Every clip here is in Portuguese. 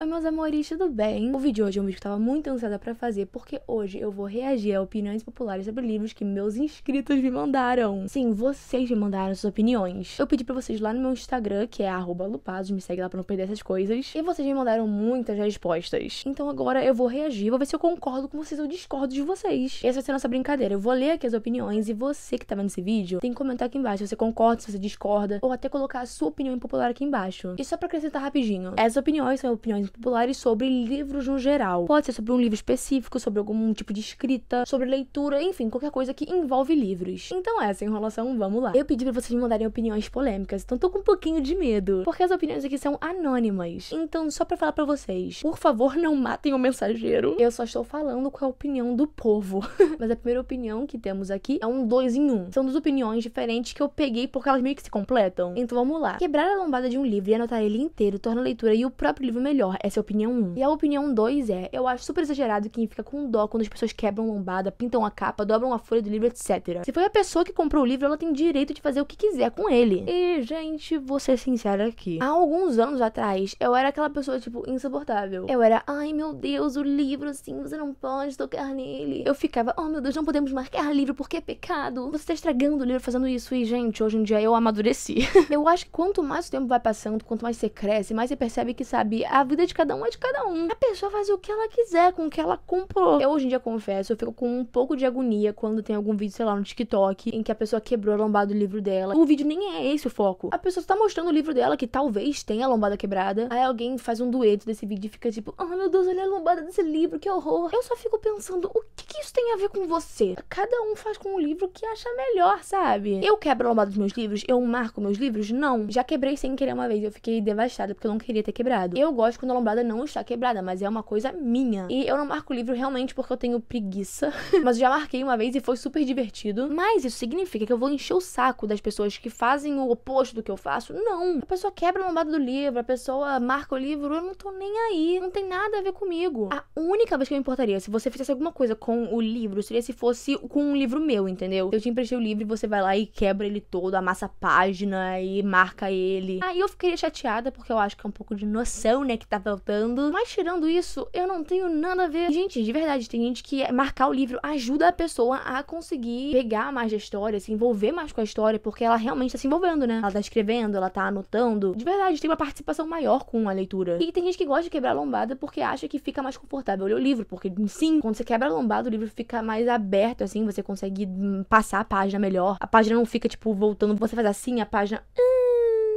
Oi meus amores, tudo bem? O vídeo de hoje é um vídeo que eu tava muito ansiosa pra fazer, porque hoje eu vou reagir a opiniões populares sobre livros que meus inscritos me mandaram. Sim, vocês me mandaram suas opiniões. Eu pedi pra vocês lá no meu Instagram, que é lupazos, me segue lá pra não perder essas coisas, e vocês me mandaram muitas respostas. Então agora eu vou reagir, vou ver se eu concordo com vocês ou discordo de vocês. Essa vai ser a nossa brincadeira, eu vou ler aqui as opiniões, e você que tá vendo esse vídeo, tem que comentar aqui embaixo se você concorda, se você discorda, ou até colocar a sua opinião impopular aqui embaixo. E só pra acrescentar rapidinho, essas opiniões são opiniões populares sobre livros no geral. Pode ser sobre um livro específico, sobre algum tipo de escrita, sobre leitura, enfim, qualquer coisa que envolve livros. Então, é, essa enrolação, vamos lá. Eu pedi para vocês me mandarem opiniões polêmicas, então tô com um pouquinho de medo, porque as opiniões aqui são anônimas. Então, só para falar para vocês, por favor, não matem o mensageiro. Eu só estou falando com a opinião do povo. Mas a primeira opinião que temos aqui é um dois em um. São duas opiniões diferentes que eu peguei porque elas meio que se completam. Então, vamos lá. Quebrar a lombada de um livro e anotar ele inteiro torna a leitura e o próprio livro melhor. Essa é a opinião 1. E a opinião 2 é: eu acho super exagerado quem fica com dó quando as pessoas quebram lombada, pintam a capa, dobram a folha do livro, etc. Se foi a pessoa que comprou o livro, ela tem direito de fazer o que quiser com ele. E, gente, vou ser sincera aqui. Há alguns anos atrás, eu era aquela pessoa, tipo, insuportável. Eu era, ai meu Deus, o livro, assim, você não pode tocar nele. Eu ficava, oh meu Deus, não podemos marcar livro porque é pecado. Você tá estragando o livro fazendo isso. E, gente, hoje em dia eu amadureci. eu acho que quanto mais o tempo vai passando, quanto mais você cresce, mais você percebe que, sabe, a vida de cada um é de cada um. A pessoa faz o que ela quiser, com o que ela comprou. Eu hoje em dia confesso, eu fico com um pouco de agonia quando tem algum vídeo, sei lá, no TikTok, em que a pessoa quebrou a lombada do livro dela. O vídeo nem é esse o foco. A pessoa só tá mostrando o livro dela, que talvez tenha a lombada quebrada. Aí alguém faz um dueto desse vídeo e fica tipo, oh, meu Deus, olha a lombada desse livro, que horror. Eu só fico pensando, o que, que isso tem a ver com você? Cada um faz com o livro que acha melhor, sabe? Eu quebro a lombada dos meus livros? Eu marco meus livros? Não. Já quebrei sem querer uma vez, eu fiquei devastada porque eu não queria ter quebrado. Eu gosto quando a lombada não está quebrada, mas é uma coisa minha. E eu não marco o livro realmente porque eu tenho preguiça. mas eu já marquei uma vez e foi super divertido. Mas isso significa que eu vou encher o saco das pessoas que fazem o oposto do que eu faço? Não. A pessoa quebra a lombada do livro, a pessoa marca o livro, eu não tô nem aí. Não tem nada a ver comigo. A única vez que eu me importaria se você fizesse alguma coisa com o livro seria se fosse com um livro meu, entendeu? Eu te emprestei o livro e você vai lá e quebra ele todo, amassa a página e marca ele. Aí eu ficaria chateada porque eu acho que é um pouco de noção, né, que tava mas tirando isso, eu não tenho nada a ver. Gente, de verdade, tem gente que é marcar o livro ajuda a pessoa a conseguir pegar mais a história, se envolver mais com a história, porque ela realmente tá se envolvendo, né? Ela tá escrevendo, ela tá anotando. De verdade, tem uma participação maior com a leitura. E tem gente que gosta de quebrar a lombada porque acha que fica mais confortável ler o livro, porque sim, quando você quebra a lombada, o livro fica mais aberto, assim, você consegue hum, passar a página melhor. A página não fica, tipo, voltando, você faz assim, a página. Hum,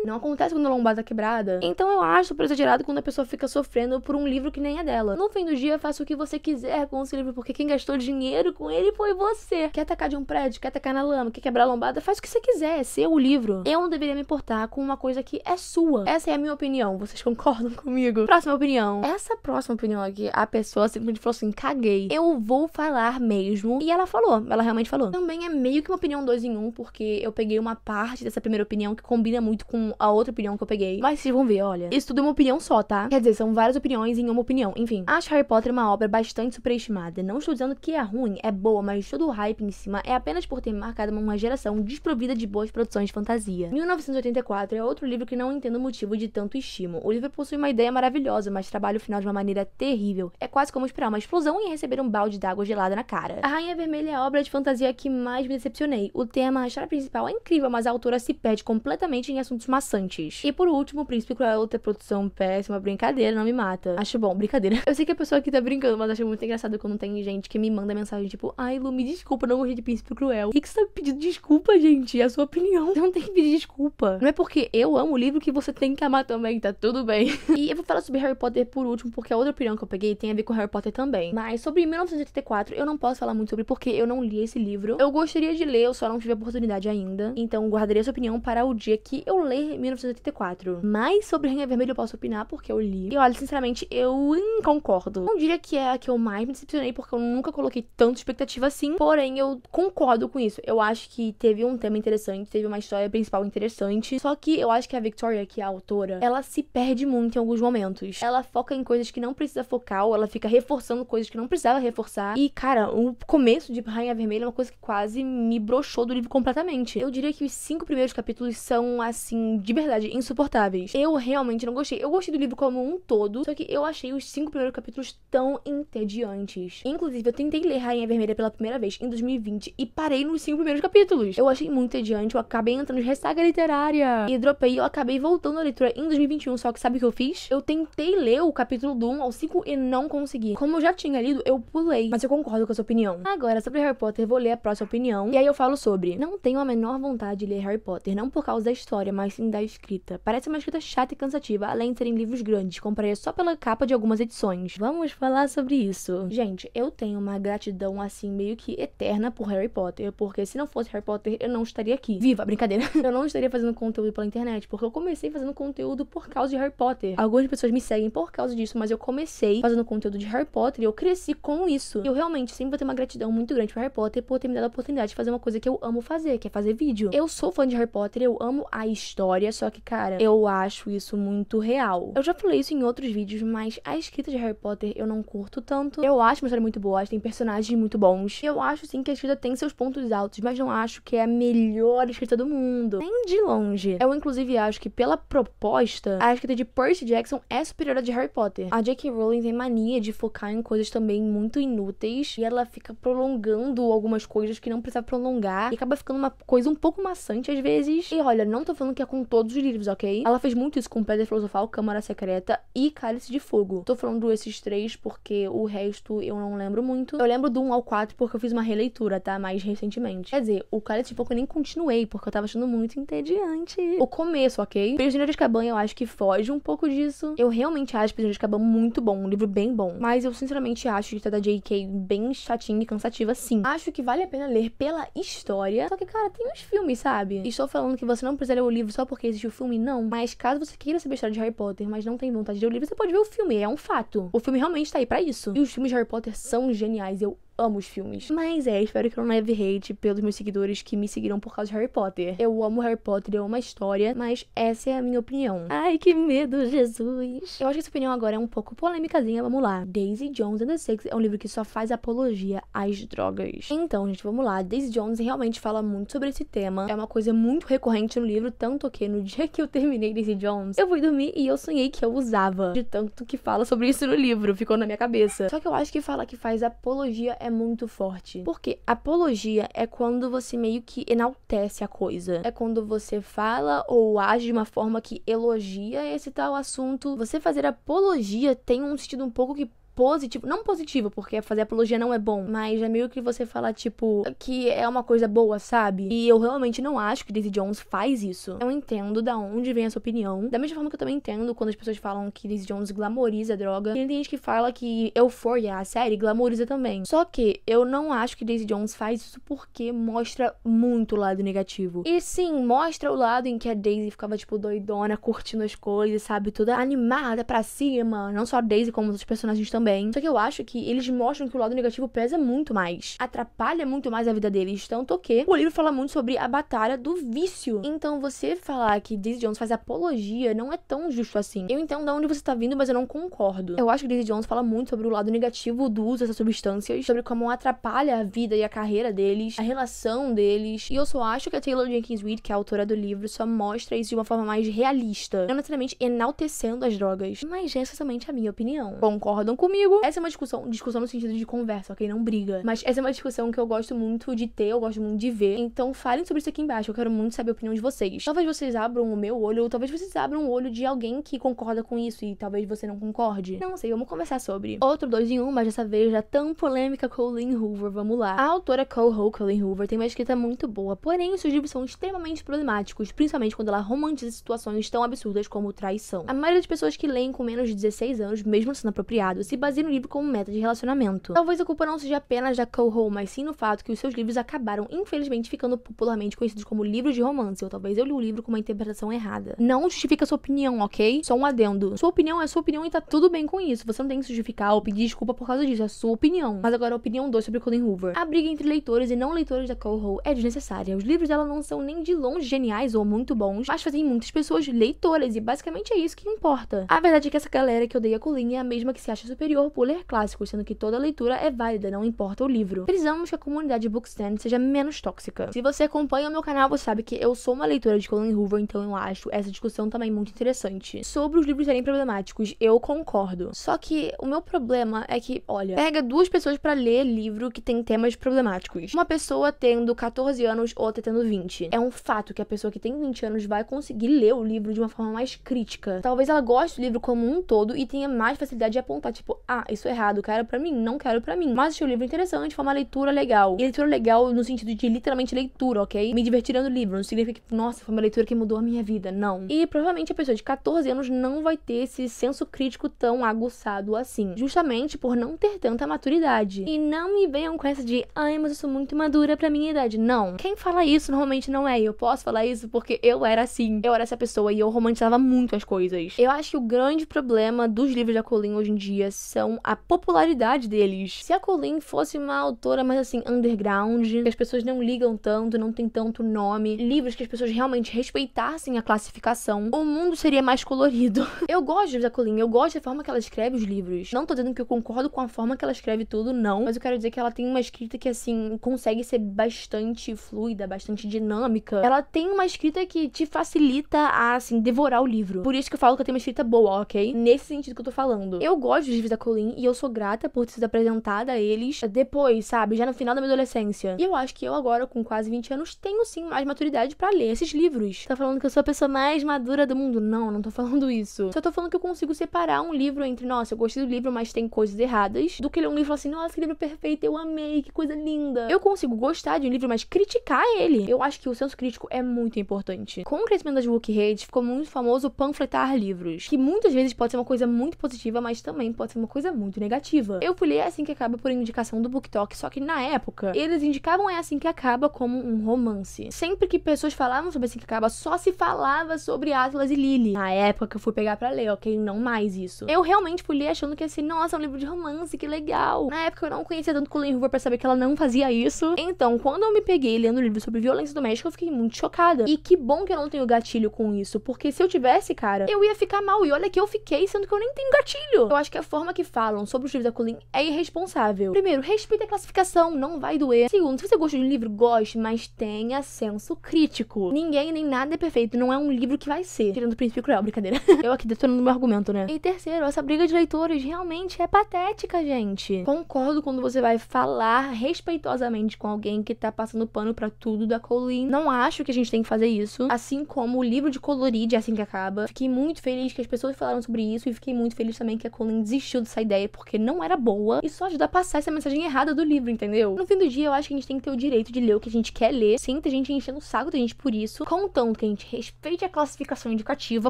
não acontece quando a lombada é quebrada. Então eu acho super exagerado quando a pessoa fica sofrendo por um livro que nem é dela. No fim do dia, faça o que você quiser com esse livro, porque quem gastou dinheiro com ele foi você. Quer atacar de um prédio, quer atacar na lama, quer quebrar a lombada, faz o que você quiser, é seu o livro. Eu não deveria me importar com uma coisa que é sua. Essa é a minha opinião, vocês concordam comigo? Próxima opinião. Essa próxima opinião aqui, a pessoa simplesmente falou assim: caguei. Eu vou falar mesmo. E ela falou, ela realmente falou. Também é meio que uma opinião dois em um, porque eu peguei uma parte dessa primeira opinião que combina muito com a outra opinião que eu peguei. Mas vocês vão ver, olha. Isso tudo é uma opinião só, tá? Quer dizer, são várias opiniões em uma opinião. Enfim, acho Harry Potter uma obra bastante superestimada. Não estou dizendo que é ruim, é boa, mas todo o hype em cima é apenas por ter marcado uma geração desprovida de boas produções de fantasia. 1984 é outro livro que não entendo o motivo de tanto estímulo. O livro possui uma ideia maravilhosa, mas trabalha o final de uma maneira terrível. É quase como esperar uma explosão e receber um balde d'água gelada na cara. A Rainha Vermelha é a obra de fantasia que mais me decepcionei. O tema, a história principal é incrível, mas a autora se perde completamente em assuntos maçãs maçantes. E por último, o Príncipe Cruel é outra produção péssima, brincadeira, não me mata. Acho bom, brincadeira. Eu sei que a pessoa aqui tá brincando, mas acho muito engraçado quando tem gente que me manda mensagem tipo, ai Lu, me desculpa, não gostei de Príncipe Cruel. O que, que você tá pedindo desculpa, gente? É a sua opinião. Você não tem que pedir desculpa. Não é porque eu amo o livro que você tem que amar também, tá tudo bem. e eu vou falar sobre Harry Potter por último, porque a outra opinião que eu peguei tem a ver com Harry Potter também. Mas sobre 1984, eu não posso falar muito sobre porque eu não li esse livro. Eu gostaria de ler, eu só não tive a oportunidade ainda. Então guardaria essa opinião para o dia que eu ler 1984. Mas sobre Rainha Vermelha eu posso opinar porque eu li. E olha, sinceramente, eu hum, concordo. Não diria que é a que eu mais me decepcionei porque eu nunca coloquei tanta expectativa assim. Porém, eu concordo com isso. Eu acho que teve um tema interessante, teve uma história principal interessante. Só que eu acho que a Victoria, que é a autora, ela se perde muito em alguns momentos. Ela foca em coisas que não precisa focar, ou ela fica reforçando coisas que não precisava reforçar. E, cara, o começo de Rainha Vermelha é uma coisa que quase me broxou do livro completamente. Eu diria que os cinco primeiros capítulos são, assim, de verdade, insuportáveis. Eu realmente não gostei. Eu gostei do livro como um todo, só que eu achei os cinco primeiros capítulos tão entediantes. Inclusive, eu tentei ler Rainha Vermelha pela primeira vez em 2020 e parei nos cinco primeiros capítulos. Eu achei muito entediante, eu acabei entrando em ressaca literária e dropei. Eu acabei voltando à leitura em 2021, só que sabe o que eu fiz? Eu tentei ler o capítulo do 1 ao 5 e não consegui. Como eu já tinha lido, eu pulei. Mas eu concordo com a sua opinião. Agora, sobre Harry Potter, vou ler a próxima opinião e aí eu falo sobre. Não tenho a menor vontade de ler Harry Potter, não por causa da história, mas sim da escrita. Parece uma escrita chata e cansativa, além de serem livros grandes. Compraria só pela capa de algumas edições. Vamos falar sobre isso. Gente, eu tenho uma gratidão assim meio que eterna por Harry Potter, porque se não fosse Harry Potter, eu não estaria aqui. Viva, brincadeira. Eu não estaria fazendo conteúdo pela internet, porque eu comecei fazendo conteúdo por causa de Harry Potter. Algumas pessoas me seguem por causa disso, mas eu comecei fazendo conteúdo de Harry Potter e eu cresci com isso. E eu realmente sempre vou ter uma gratidão muito grande para Harry Potter por ter me dado a oportunidade de fazer uma coisa que eu amo fazer, que é fazer vídeo. Eu sou fã de Harry Potter, eu amo a história memória, só que, cara, é. eu acho isso muito real. Eu já falei isso em outros vídeos, mas a escrita de Harry Potter eu não curto tanto. Eu acho uma história muito boa, Acho que tem personagens muito bons. Eu acho, sim, que a escrita tem seus pontos altos, mas não acho que é a melhor escrita do mundo. Nem de longe. Eu, inclusive, acho que pela proposta, a escrita de Percy Jackson é superior à de Harry Potter. A J.K. Rowling tem mania de focar em coisas também muito inúteis e ela fica prolongando algumas coisas que não precisa prolongar e acaba ficando uma coisa um pouco maçante às vezes. E olha, não tô falando que é com todos os livros, ok? Ela fez muito isso com Pedra Filosofal, Câmara Secreta e Cálice de Fogo. Tô falando esses três porque o resto eu não lembro muito. Eu lembro do 1 ao 4 porque eu fiz uma releitura, tá? Mais recentemente. Quer dizer, o Cálice de Fogo eu nem continuei porque eu tava achando muito entediante. O começo, ok? Prisioneiro de Caban eu acho que foge um pouco disso. Eu realmente acho Prisioneiro de Caban muito bom, um livro bem bom. Mas eu sinceramente acho que tá da J.K. bem chatinha e cansativa, sim. Acho que vale a pena ler pela história. Só que, cara, tem uns filmes, sabe? Estou falando que você não precisa ler o livro só porque existe o filme, não. Mas caso você queira saber a história de Harry Potter, mas não tem vontade de ler o livro, você pode ver o filme, é um fato. O filme realmente tá aí para isso. E os filmes de Harry Potter são geniais, eu amo os filmes. Mas é, espero que eu não leve hate pelos meus seguidores que me seguiram por causa de Harry Potter. Eu amo Harry Potter, eu amo a história, mas essa é a minha opinião. Ai, que medo, Jesus. Eu acho que essa opinião agora é um pouco polêmicazinha, vamos lá. Daisy Jones and the Six é um livro que só faz apologia às drogas. Então, gente, vamos lá. Daisy Jones realmente fala muito sobre esse tema. É uma coisa muito recorrente no livro, tanto que no dia que eu terminei Daisy Jones, eu fui dormir e eu sonhei que eu usava. De tanto que fala sobre isso no livro, ficou na minha cabeça. Só que eu acho que falar que faz apologia é muito forte. Porque apologia é quando você meio que enaltece a coisa. É quando você fala ou age de uma forma que elogia esse tal assunto. Você fazer apologia tem um sentido um pouco que positivo. Não positivo, porque fazer apologia não é bom. Mas é meio que você falar, tipo, que é uma coisa boa, sabe? E eu realmente não acho que Daisy Jones faz isso. Eu entendo da onde vem essa opinião. Da mesma forma que eu também entendo quando as pessoas falam que Daisy Jones glamoriza a droga. E tem gente que fala que Euphoria, a série, glamoriza também. Só que eu não acho que Daisy Jones faz isso porque mostra muito o lado negativo. E sim, mostra o lado em que a Daisy ficava, tipo, doidona, curtindo as coisas, sabe? Toda animada pra cima. Não só a Daisy, como os personagens também também. Só que eu acho que eles mostram que o lado negativo pesa muito mais, atrapalha muito mais a vida deles. Tanto que o livro fala muito sobre a batalha do vício. Então você falar que Daisy Jones faz apologia não é tão justo assim. Eu entendo de onde você tá vindo, mas eu não concordo. Eu acho que Daisy Jones fala muito sobre o lado negativo do uso dessas substâncias, sobre como atrapalha a vida e a carreira deles, a relação deles. E eu só acho que a Taylor Jenkins Reid, que é a autora do livro, só mostra isso de uma forma mais realista, não necessariamente enaltecendo as drogas. Mas essa é somente a minha opinião. Concordam comigo? comigo. Essa é uma discussão, discussão no sentido de conversa, ok? Não briga. Mas essa é uma discussão que eu gosto muito de ter, eu gosto muito de ver. Então falem sobre isso aqui embaixo, eu quero muito saber a opinião de vocês. Talvez vocês abram o meu olho, ou talvez vocês abram o olho de alguém que concorda com isso e talvez você não concorde. Não sei, vamos conversar sobre. Outro dois em um, mas dessa vez já tão polêmica Colleen Hoover, vamos lá. A autora Cole Colleen Hoover tem uma escrita muito boa, porém os seus livros são extremamente problemáticos, principalmente quando ela romantiza situações tão absurdas como traição. A maioria das pessoas que leem com menos de 16 anos, mesmo sendo apropriado, se baseia no livro como meta de relacionamento. Talvez a culpa não seja apenas da Coho, mas sim no fato que os seus livros acabaram, infelizmente, ficando popularmente conhecidos como livros de romance, ou talvez eu li o livro com uma interpretação errada. Não justifica sua opinião, ok? Só um adendo. Sua opinião é sua opinião e tá tudo bem com isso. Você não tem que justificar ou pedir desculpa por causa disso, é sua opinião. Mas agora a opinião 2 sobre Colin Hoover. A briga entre leitores e não leitores da Coho é desnecessária. Os livros dela não são nem de longe geniais ou muito bons, mas fazem muitas pessoas leitoras e basicamente é isso que importa. A verdade é que essa galera que odeia Colin é a mesma que se acha superior superior por ler clássicos, sendo que toda leitura é válida, não importa o livro. Precisamos que a comunidade Bookstand seja menos tóxica. Se você acompanha o meu canal, você sabe que eu sou uma leitora de Colin Hoover, então eu acho essa discussão também muito interessante. Sobre os livros serem problemáticos, eu concordo. Só que o meu problema é que, olha, pega duas pessoas para ler livro que tem temas problemáticos. Uma pessoa tendo 14 anos, outra tendo 20. É um fato que a pessoa que tem 20 anos vai conseguir ler o livro de uma forma mais crítica. Talvez ela goste do livro como um todo e tenha mais facilidade de apontar, tipo, ah, isso é errado, quero para mim, não quero para mim. Mas achei o livro interessante, foi uma leitura legal. E leitura legal no sentido de literalmente leitura, ok? Me divertirando o livro, não significa que, nossa, foi uma leitura que mudou a minha vida, não. E provavelmente a pessoa de 14 anos não vai ter esse senso crítico tão aguçado assim, justamente por não ter tanta maturidade. E não me venham com essa de, ai, mas eu sou muito madura pra minha idade. Não. Quem fala isso normalmente não é. Eu posso falar isso porque eu era assim. Eu era essa pessoa e eu romantizava muito as coisas. Eu acho que o grande problema dos livros da Colin hoje em dia relação à popularidade deles. Se a Colleen fosse uma autora mais assim, underground, que as pessoas não ligam tanto, não tem tanto nome, livros que as pessoas realmente respeitassem a classificação, o mundo seria mais colorido. eu gosto da Colleen, eu gosto da forma que ela escreve os livros. Não tô dizendo que eu concordo com a forma que ela escreve tudo, não, mas eu quero dizer que ela tem uma escrita que assim consegue ser bastante fluida, bastante dinâmica. Ela tem uma escrita que te facilita a assim devorar o livro. Por isso que eu falo que eu tenho uma escrita boa, ok? Nesse sentido que eu tô falando. Eu gosto dos livros da Colleen e eu sou grata por ter sido apresentada a eles depois, sabe? Já no final da minha adolescência. E eu acho que eu agora, com quase 20 anos, tenho sim mais maturidade para ler esses livros. Tá falando que eu sou a pessoa mais madura do mundo? Não, não tô falando isso. Só tô falando que eu consigo separar um livro entre, nossa, eu gostei do livro, mas tem coisas erradas, do que ler um livro assim, nossa, que livro perfeito, eu amei, que coisa linda. Eu consigo gostar de um livro, mas criticar ele. Eu acho que o senso crítico é muito importante. Com o crescimento das Wiki ficou muito famoso panfletar livros, que muitas vezes pode ser uma coisa muito positiva, mas também pode ser uma coisa muito negativa. Eu fui ler Assim Que Acaba por indicação do BookTok, só que na época, eles indicavam É Assim Que Acaba como um romance. Sempre que pessoas falavam sobre Assim Que Acaba, só se falava sobre Atlas e Lily. Na época que eu fui pegar para ler, ok? Não mais isso. Eu realmente fui ler achando que assim, nossa, é um livro de romance, que legal. Na época eu não conhecia tanto Colleen Hoover pra saber que ela não fazia isso. Então, quando eu me peguei lendo um livro sobre violência doméstica, eu fiquei muito chocada. E que bom que eu não tenho gatilho com isso, porque se eu tivesse, cara, eu ia ficar mal. E olha que eu fiquei, sendo que eu nem tenho gatilho. Eu acho que a forma que que falam sobre os livros da Colleen é irresponsável. Primeiro, respeite a classificação, não vai doer. Segundo, se você gosta de um livro, goste, mas tenha senso crítico. Ninguém nem nada é perfeito, não é um livro que vai ser. Tirando o Príncipe Cruel, brincadeira. Eu aqui detonando meu argumento, né? E terceiro, essa briga de leitores realmente é patética, gente. Concordo quando você vai falar respeitosamente com alguém que tá passando pano para tudo da Colleen. Não acho que a gente tem que fazer isso. Assim como o livro de colorir de é Assim Que Acaba. Fiquei muito feliz que as pessoas falaram sobre isso e fiquei muito feliz também que a Colleen desistiu desistido dessa ideia porque não era boa e só ajuda a passar essa mensagem errada do livro, entendeu? No fim do dia, eu acho que a gente tem que ter o direito de ler o que a gente quer ler, sem ter gente enchendo o saco da gente por isso, contanto que a gente respeite a classificação indicativa,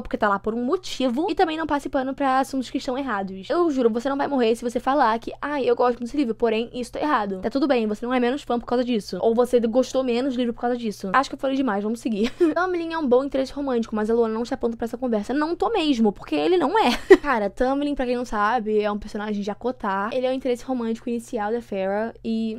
porque tá lá por um motivo, e também não passe pano pra assuntos que estão errados. Eu juro, você não vai morrer se você falar que, ah, eu gosto desse livro, porém, isso tá errado. Tá tudo bem, você não é menos fã por causa disso. Ou você gostou menos do livro por causa disso. Acho que eu falei demais, vamos seguir. Tamlin é um bom interesse romântico, mas a Luana não se aponta pra essa conversa. Não tô mesmo, porque ele não é. Cara, Tamlin, pra quem não sabe, é um personagem de acotar. Ele é o interesse romântico inicial da Fera e.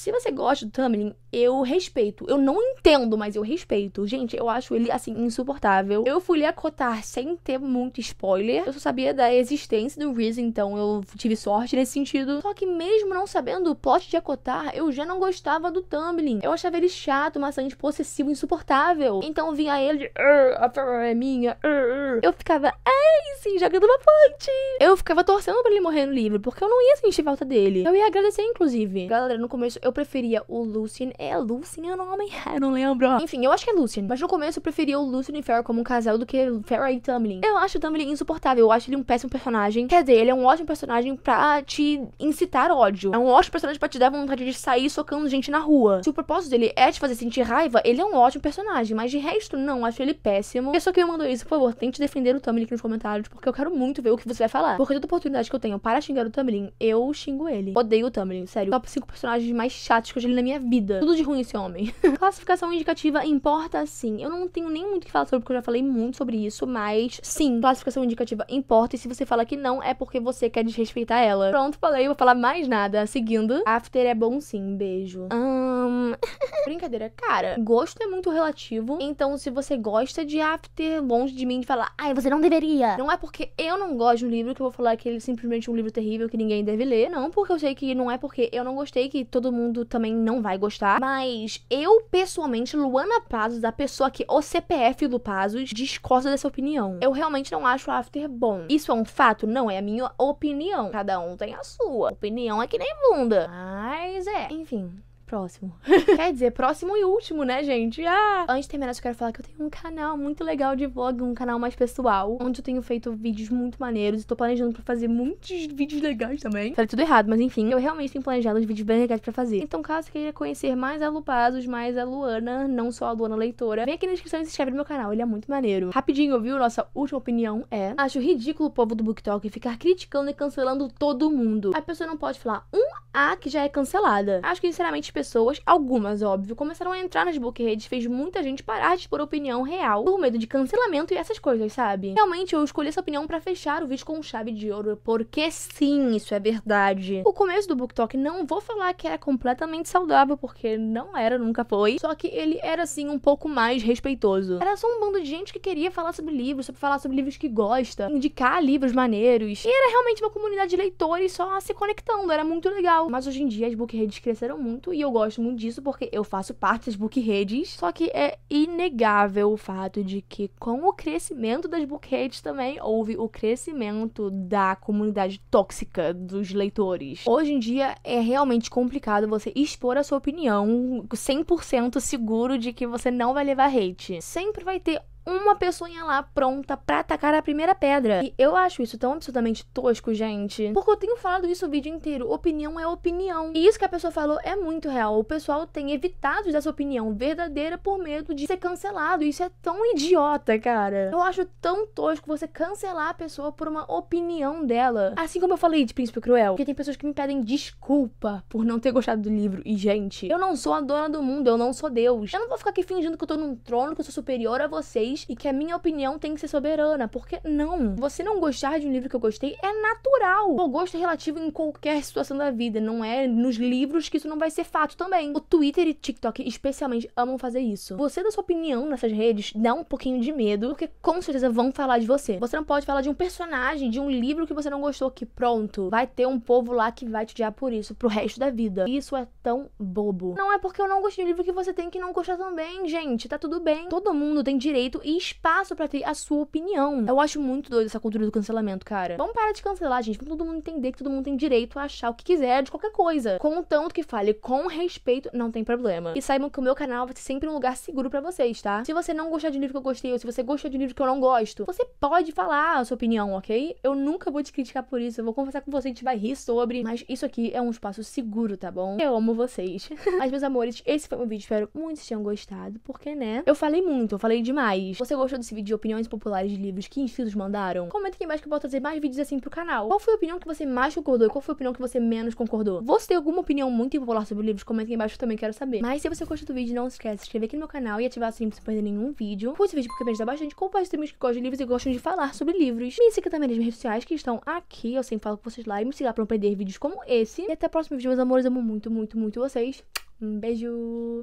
Se você gosta do Tumbling eu respeito. Eu não entendo, mas eu respeito. Gente, eu acho ele, assim, insuportável. Eu fui ler a cotar sem ter muito spoiler. Eu só sabia da existência do Reese, então eu tive sorte nesse sentido. Só que mesmo não sabendo o plot de acotar, eu já não gostava do Tumbling Eu achava ele chato, maçante, possessivo, insuportável. Então vinha ele, a é minha, Ur. eu ficava, ei sim, jogando uma ponte. Eu ficava torcendo pra ele morrer no livro, porque eu não ia sentir falta dele. Eu ia agradecer, inclusive. Galera, no começo eu eu preferia o Lucien. É Lucien é o nome? Eu não lembro. Enfim, eu acho que é Lucien. Mas no começo eu preferia o Lucien e Farrah como um casal do que Farrah e Tamlin. Eu acho o Tamlin insuportável. Eu acho ele um péssimo personagem. Quer dizer, ele é um ótimo personagem pra te incitar ódio. É um ótimo personagem pra te dar vontade de sair socando gente na rua. Se o propósito dele é te fazer sentir raiva, ele é um ótimo personagem. Mas de resto, não. Acho ele péssimo. Pessoa que me mandou isso, por favor, tente defender o Tamlin aqui nos comentários, porque eu quero muito ver o que você vai falar. Porque toda oportunidade que eu tenho para xingar o Tamlin, eu xingo ele. Odeio o Tamlin, sério. Top 5 personagens mais chato que eu já li na minha vida. Tudo de ruim esse homem. Classificação indicativa importa sim. Eu não tenho nem muito o que falar sobre, porque eu já falei muito sobre isso, mas sim, classificação indicativa importa. E se você fala que não, é porque você quer desrespeitar ela. Pronto, falei, vou falar mais nada. Seguindo, after é bom sim, beijo. Um... Brincadeira, cara, gosto é muito relativo. Então, se você gosta de after, longe de mim de falar, ai, você não deveria. Não é porque eu não gosto de um livro que eu vou falar que ele é simplesmente um livro terrível que ninguém deve ler. Não, porque eu sei que não é porque eu não gostei que todo mundo mundo também não vai gostar. Mas eu, pessoalmente, Luana Pazos, a pessoa que o CPF do Pazos, discorda dessa opinião. Eu realmente não acho o After bom. Isso é um fato? Não, é a minha opinião. Cada um tem a sua. Opinião é que nem bunda. Mas é, enfim próximo. Quer dizer, próximo e último, né, gente? Ah! Antes de terminar, eu quero falar que eu tenho um canal muito legal de vlog, um canal mais pessoal, onde eu tenho feito vídeos muito maneiros e tô planejando pra fazer muitos vídeos legais também. Falei tudo errado, mas enfim, eu realmente tenho planejado uns vídeos bem legais pra fazer. Então, caso queira conhecer mais a Lupazos, mais a Luana, não só a Luana Leitora, vem aqui na descrição e se inscreve no meu canal, ele é muito maneiro. Rapidinho, viu? Nossa última opinião é: acho ridículo o povo do BookTok ficar criticando e cancelando todo mundo. A pessoa não pode falar um A que já é cancelada. Acho que, sinceramente, pessoas, algumas, óbvio, começaram a entrar nas bookredes, fez muita gente parar de expor opinião real por medo de cancelamento e essas coisas, sabe? Realmente, eu escolhi essa opinião para fechar o vídeo com chave de ouro, porque sim, isso é verdade. O começo do BookTok, não vou falar que era completamente saudável, porque não era, nunca foi, só que ele era, assim, um pouco mais respeitoso. Era só um bando de gente que queria falar sobre livros, sobre falar sobre livros que gosta, indicar livros maneiros. E era realmente uma comunidade de leitores só se conectando, era muito legal. Mas hoje em dia as book cresceram muito e eu eu gosto muito disso porque eu faço parte das book redes, só que é inegável o fato de que com o crescimento das book redes também houve o crescimento da comunidade tóxica dos leitores. Hoje em dia é realmente complicado você expor a sua opinião 100% seguro de que você não vai levar hate. Sempre vai ter uma pessoa lá pronta pra atacar a primeira pedra. E eu acho isso tão absurdamente tosco, gente. Porque eu tenho falado isso o vídeo inteiro. Opinião é opinião. E isso que a pessoa falou é muito real. O pessoal tem evitado dessa opinião verdadeira por medo de ser cancelado. Isso é tão idiota, cara. Eu acho tão tosco você cancelar a pessoa por uma opinião dela. Assim como eu falei de Príncipe Cruel. Porque tem pessoas que me pedem desculpa por não ter gostado do livro. E, gente, eu não sou a dona do mundo, eu não sou Deus. Eu não vou ficar aqui fingindo que eu tô num trono, que eu sou superior a vocês e que a minha opinião tem que ser soberana. Porque não. Você não gostar de um livro que eu gostei é natural. O gosto é relativo em qualquer situação da vida. Não é nos livros que isso não vai ser fato também. O Twitter e TikTok, especialmente, amam fazer isso. Você dá sua opinião nessas redes dá um pouquinho de medo, porque com certeza vão falar de você. Você não pode falar de um personagem, de um livro que você não gostou, que pronto, vai ter um povo lá que vai te odiar por isso pro resto da vida. Isso é tão bobo. Não é porque eu não gostei do livro que você tem que não gostar também, gente. Tá tudo bem. Todo mundo tem direito e espaço para ter a sua opinião. Eu acho muito doido essa cultura do cancelamento, cara. Vamos parar de cancelar, gente. Vamos todo mundo entender que todo mundo tem direito a achar o que quiser de qualquer coisa. Contanto que fale com respeito, não tem problema. E saibam que o meu canal vai ser sempre um lugar seguro para vocês, tá? Se você não gostar de um livro que eu gostei ou se você gostou de um livro que eu não gosto, você pode falar a sua opinião, ok? Eu nunca vou te criticar por isso. Eu vou conversar com você, a gente vai rir sobre. Mas isso aqui é um espaço seguro, tá bom? Eu amo vocês. mas, meus amores, esse foi o vídeo. Espero muito que vocês tenham gostado, porque, né? Eu falei muito, eu falei demais vocês. Você gostou desse vídeo de opiniões populares de livros que inscritos mandaram? Comenta aqui embaixo que eu posso trazer mais vídeos assim pro canal. Qual foi a opinião que você mais concordou e qual foi a opinião que você menos concordou? Você tem alguma opinião muito popular sobre livros? Comenta aqui embaixo, eu também quero saber. Mas se você gostou do vídeo, não esquece de se inscrever aqui no meu canal e ativar o sininho pra você perder nenhum vídeo. Curte esse vídeo porque me ajuda bastante. Compartilhe os os que gostam de livros e gostam de falar sobre livros. Me siga também nas minhas redes sociais que estão aqui. Eu sempre falo com vocês lá e me siga pra não perder vídeos como esse. E até o próximo vídeo, meus amores. Amo muito, muito, muito vocês. Um beijo!